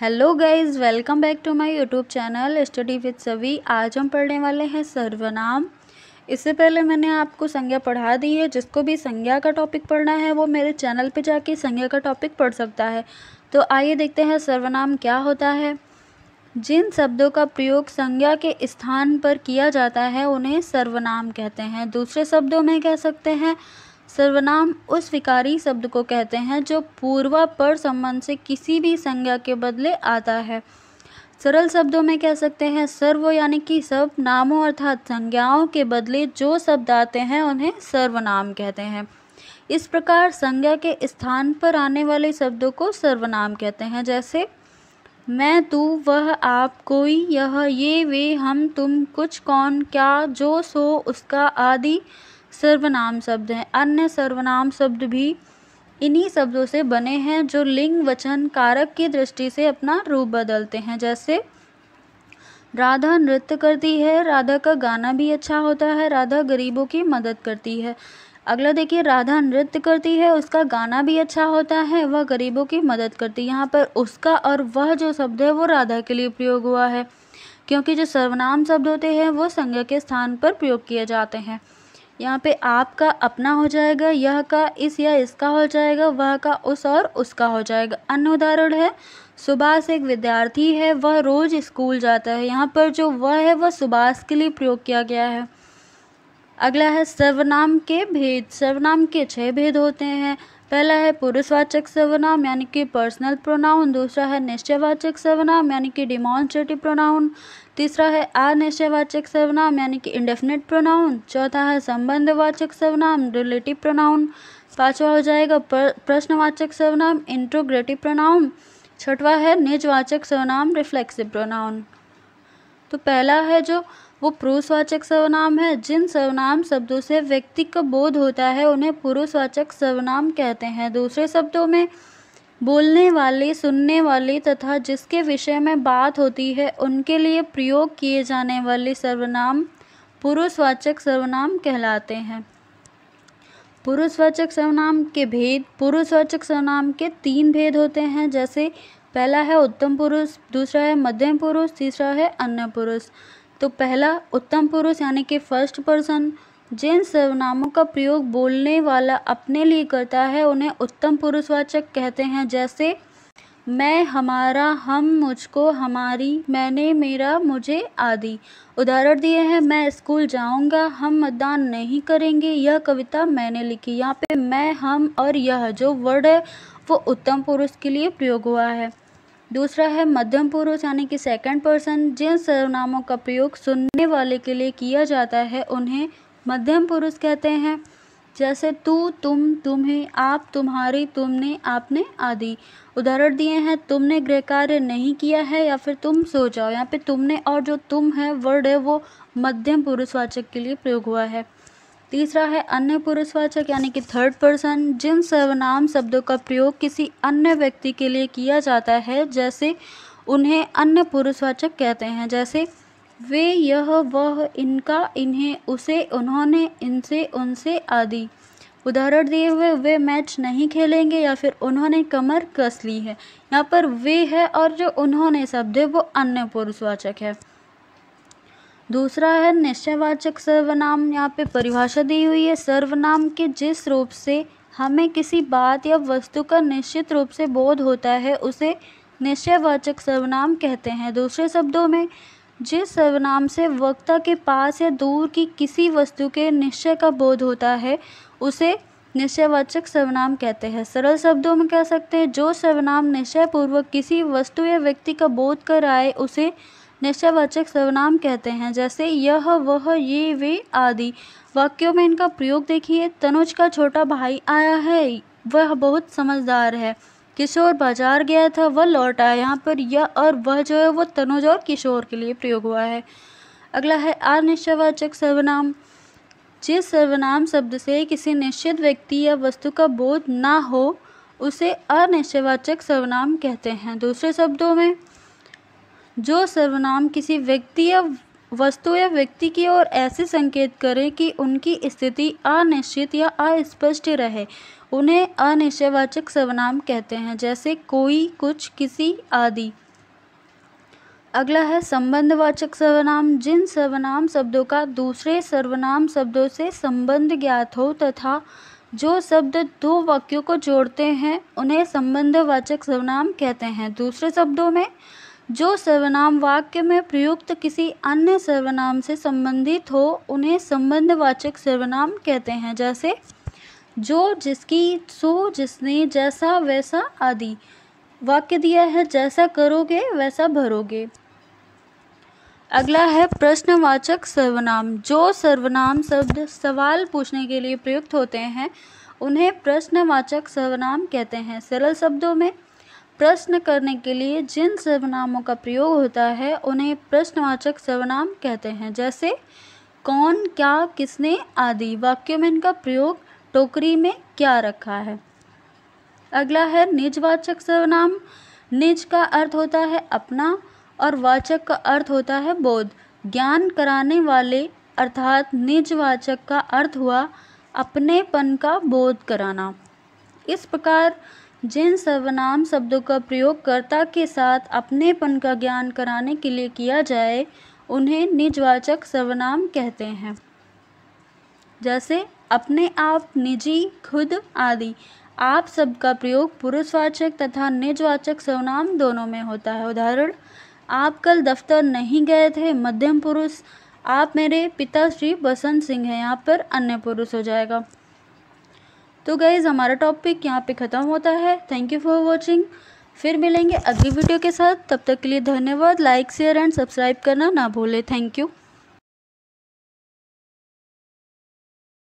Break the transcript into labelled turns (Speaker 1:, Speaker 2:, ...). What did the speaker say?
Speaker 1: hello guys welcome back to my YouTube channel study with Savi आज हम पढ़ने वाले हैं सर्वनाम इससे पहले मैंने आपको संज्ञा पढ़ा दी है जिसको भी संज्ञा का टॉपिक पढ़ना है वो मेरे चैनल पे जाके संज्ञा का टॉपिक पढ़ सकता है तो आइए देखते हैं सर्वनाम क्या होता है जिन शब्दों का प्रयोग संज्ञा के स्थान पर किया जाता है उन्हें सर्वनाम कहते हैं दूसरे शब्दों में कह सकते हैं सर्वनाम उस विकारी शब्द को कहते हैं जो पूर्वापर संबंध से किसी भी संज्ञा के बदले आता है सरल शब्दों में कह सकते हैं सर्व यानी कि सब नामों अर्थात संज्ञाओं के बदले जो शब्द आते हैं उन्हें सर्वनाम कहते हैं इस प्रकार संज्ञा के स्थान पर आने वाले शब्दों को सर्वनाम कहते हैं जैसे मैं तू वह आप कोई यह ये वे हम तुम कुछ कौन क्या जो सो उसका आदि सर्वनाम शब्द हैं अन्य सर्वनाम शब्द भी इन्हीं शब्दों से बने हैं जो लिंग वचन कारक की दृष्टि से अपना रूप बदलते हैं जैसे राधा नृत्य करती है राधा का गाना भी अच्छा होता है राधा गरीबों की मदद करती है अगला देखिए राधा नृत्य करती है उसका गाना भी अच्छा होता है वह गरीबों की मदद करती है यहाँ पर उसका और वह जो शब्द है वो राधा के लिए प्रयोग हुआ है क्योंकि जो सर्वनाम शब्द होते हैं वो संज्ञा के स्थान पर प्रयोग किए जाते हैं यहाँ पे आपका अपना हो जाएगा यह का इस या इसका हो जाएगा वह का उस और उसका हो जाएगा अन्य उदाहरण है सुभाष एक विद्यार्थी है वह रोज़ स्कूल जाता है यहाँ पर जो वह है वह सुभाष के लिए प्रयोग किया गया है अगला है सर्वनाम के भेद सर्वनाम के छह भेद होते हैं पहला है पुरुषवाचक सर्वनाम यानी कि पर्सनल प्रोनाउन दूसरा है निश्चयवाचक सर्वनाम यानी कि डिमॉन्स्ट्रेटिव प्रोनाउन तीसरा है अनिश्चयवाचक सर्वनाम यानी कि इंडेफिनेट प्रोनाउन चौथा है संबंधवाचक सर्वनाम रिलेटिव प्रोनाउन पांचवा हो जाएगा प्रश्नवाचक सर्वनाम इंट्रोग्रेटिव प्रोनाउन छठवा है निजवाचक सर्वनाम रिफ्लेक्सिव प्रोनाउन तो पहला है जो वो पुरुषवाचक सर्वनाम है जिन सर्वनाम शब्दों से व्यक्ति का बोध होता है उन्हें पुरुषवाचक सर्वनाम कहते हैं दूसरे शब्दों में बोलने वाले सुनने वाले तथा जिसके विषय में बात होती है उनके लिए प्रयोग किए जाने वाले सर्वनाम पुरुषवाचक सर्वनाम कहलाते हैं पुरुषवाचक सर्वनाम के भेद पुरुषवाचक सर्वनाम के तीन भेद होते हैं जैसे पहला है उत्तम पुरुष दूसरा है मध्यम पुरुष तीसरा है अन्य पुरुष तो पहला उत्तम पुरुष यानी कि फर्स्ट पर्सन जिन सर्वनामों का प्रयोग बोलने वाला अपने लिए करता है उन्हें उत्तम पुरुषवाचक कहते हैं जैसे मैं हमारा हम मुझको हमारी मैंने मेरा मुझे आदि उदाहरण दिए हैं मैं स्कूल जाऊंगा हम मतदान नहीं करेंगे यह कविता मैंने लिखी यहाँ पे मैं हम और यह जो वर्ड है वो उत्तम पुरुष के लिए प्रयोग हुआ है दूसरा है मध्यम पुरुष यानी कि सेकंड पर्सन जिन सर्वनामों का प्रयोग सुनने वाले के लिए किया जाता है उन्हें मध्यम पुरुष कहते हैं जैसे तू तुम तुम्हें आप तुम्हारी तुमने आपने आदि उदाहरण दिए हैं तुमने गृह कार्य नहीं किया है या फिर तुम सो जाओ यहाँ पे तुमने और जो तुम है वर्ड है वो मध्यम पुरुषवाचक के लिए प्रयोग हुआ है तीसरा है अन्य पुरुषवाचक यानी कि थर्ड पर्सन जिन सर्वनाम शब्दों का प्रयोग किसी अन्य व्यक्ति के लिए किया जाता है जैसे उन्हें अन्य पुरुषवाचक कहते हैं जैसे वे यह वह इनका इन्हें उसे उन्होंने इनसे उनसे आदि उदाहरण दिए हुए वे मैच नहीं खेलेंगे या फिर उन्होंने कमर कस ली है यहाँ पर वे है और जो उन्होंने शब्द है वो अन्य पुरुषवाचक है दूसरा है निश्चयवाचक सर्वनाम यहाँ पे परिभाषा दी हुई है सर्वनाम के जिस रूप से हमें किसी बात या वस्तु का निश्चित रूप से बोध होता है उसे निश्चयवाचक सर्वनाम कहते हैं दूसरे शब्दों में जिस सर्वनाम से वक्ता के पास या दूर की किसी वस्तु के निश्चय का बोध होता है उसे निश्चयवाचक सर्वनाम कहते हैं सरल शब्दों में कह सकते हैं जो सर्वनाम निश्चयपूर्वक किसी वस्तु या व्यक्ति का बोध कराए उसे निश्चयवाचक सर्वनाम कहते हैं जैसे यह वह ये वे आदि वाक्यों में इनका प्रयोग देखिए तनुज का छोटा भाई आया है वह बहुत समझदार है किशोर बाजार गया था वह लौट आया यहाँ पर यह और वह जो है वो तनुज और किशोर के लिए प्रयोग हुआ है अगला है अनिश्चयवाचक सर्वनाम जिस सर्वनाम शब्द से किसी निश्चित व्यक्ति या वस्तु का बोध ना हो उसे अनिश्चयवाचक सर्वनाम कहते हैं दूसरे शब्दों में जो सर्वनाम किसी व्यक्ति या वस्तु या व्यक्ति की ओर ऐसे संकेत करें कि उनकी स्थिति अनिश्चित या अस्पष्ट रहे उन्हें अनिश्चयवाचक सर्वनाम कहते हैं जैसे कोई कुछ किसी आदि अगला है संबंधवाचक सर्वनाम जिन सर्वनाम शब्दों का दूसरे सर्वनाम शब्दों से संबंध ज्ञात हो तथा जो शब्द दो वाक्यों को जोड़ते हैं उन्हें संबंधवाचक सर्वनाम कहते हैं दूसरे शब्दों में जो सर्वनाम वाक्य में प्रयुक्त किसी अन्य सर्वनाम से संबंधित हो उन्हें संबंधवाचक सर्वनाम कहते हैं जैसे जो जिसकी सो जिसने जैसा वैसा आदि वाक्य दिया है जैसा करोगे वैसा भरोगे अगला है प्रश्नवाचक सर्वनाम जो सर्वनाम शब्द सवाल पूछने के लिए प्रयुक्त होते हैं उन्हें प्रश्नवाचक सर्वनाम कहते हैं सरल शब्दों में प्रश्न करने के लिए जिन सर्वनामों का प्रयोग होता है उन्हें प्रश्नवाचक सर्वनाम कहते हैं जैसे कौन क्या किसने आदि वाक्यों में इनका प्रयोग टोकरी में क्या रखा है अगला है निजवाचक सर्वनाम निज का अर्थ होता है अपना और वाचक का अर्थ होता है बोध ज्ञान कराने वाले अर्थात निजवाचक का अर्थ हुआ अपनेपन का बोध कराना इस प्रकार जिन सर्वनाम शब्दों का प्रयोग कर्ता के साथ अपनेपन का ज्ञान कराने के लिए किया जाए उन्हें निजवाचक सर्वनाम कहते हैं जैसे अपने आप निजी खुद आदि आप शब्द का प्रयोग पुरुषवाचक तथा निजवाचक सर्वनाम दोनों में होता है उदाहरण आप कल दफ्तर नहीं गए थे मध्यम पुरुष आप मेरे पिताश्री बसंत सिंह हैं यहाँ पर अन्य पुरुष हो जाएगा तो गाइज़ हमारा टॉपिक यहाँ पे ख़त्म होता है थैंक यू फॉर वॉचिंग फिर मिलेंगे अगली वीडियो के साथ तब तक के लिए धन्यवाद लाइक शेयर एंड सब्सक्राइब करना ना भूलें थैंक यू